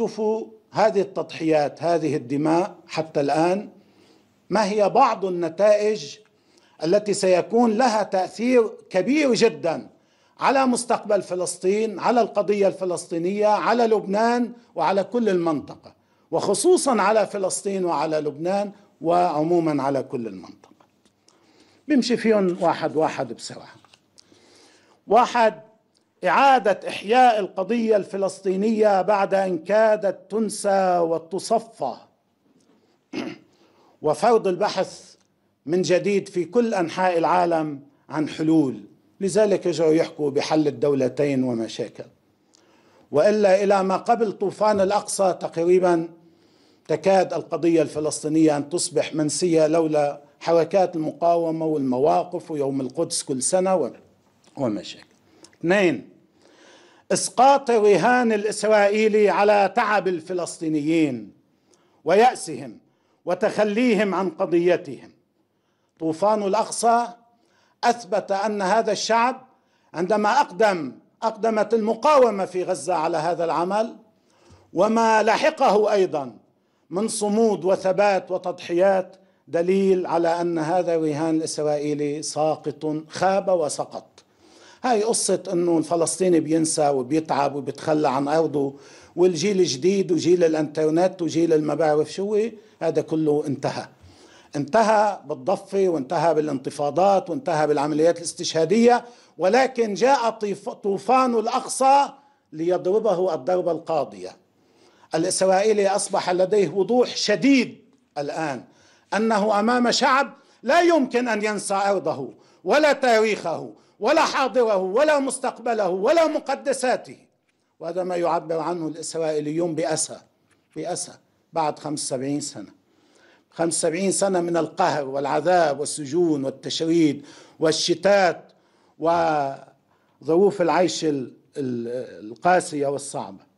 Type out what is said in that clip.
شوفوا هذه التضحيات هذه الدماء حتى الان ما هي بعض النتائج التي سيكون لها تاثير كبير جدا على مستقبل فلسطين على القضيه الفلسطينيه على لبنان وعلى كل المنطقه وخصوصا على فلسطين وعلى لبنان وعموما على كل المنطقه بمشي فيهم واحد واحد بسرعه واحد اعاده احياء القضيه الفلسطينيه بعد ان كادت تنسى وتصفى وفوض البحث من جديد في كل انحاء العالم عن حلول لذلك اجوا يحكوا بحل الدولتين ومشاكل والا الى ما قبل طوفان الاقصى تقريبا تكاد القضيه الفلسطينيه ان تصبح منسيه لولا حركات المقاومه والمواقف ويوم القدس كل سنه ومشاكل اثنين اسقاط الرهان الاسرائيلي على تعب الفلسطينيين ويأسهم وتخليهم عن قضيتهم طوفان الاقصى اثبت ان هذا الشعب عندما اقدم اقدمت المقاومه في غزه على هذا العمل وما لحقه ايضا من صمود وثبات وتضحيات دليل على ان هذا الرهان الاسرائيلي ساقط خاب وسقط هاي قصة أنه الفلسطيني بينسى وبيتعب وبيتخلى عن أرضه والجيل الجديد وجيل الانترنت وجيل ما بعرف شو هذا كله انتهى انتهى بالضفة وانتهى بالانتفاضات وانتهى بالعمليات الاستشهادية ولكن جاء طوفان الأقصى ليضربه الضربة القاضية الإسرائيلي أصبح لديه وضوح شديد الآن أنه أمام شعب لا يمكن أن ينسى أرضه ولا تاريخه ولا حاضره ولا مستقبله ولا مقدساته وهذا ما يعبر عنه الإسرائيليون بأسى بأسى بعد 75 سنة 75 سنة من القهر والعذاب والسجون والتشريد والشتات وظروف العيش القاسية والصعبة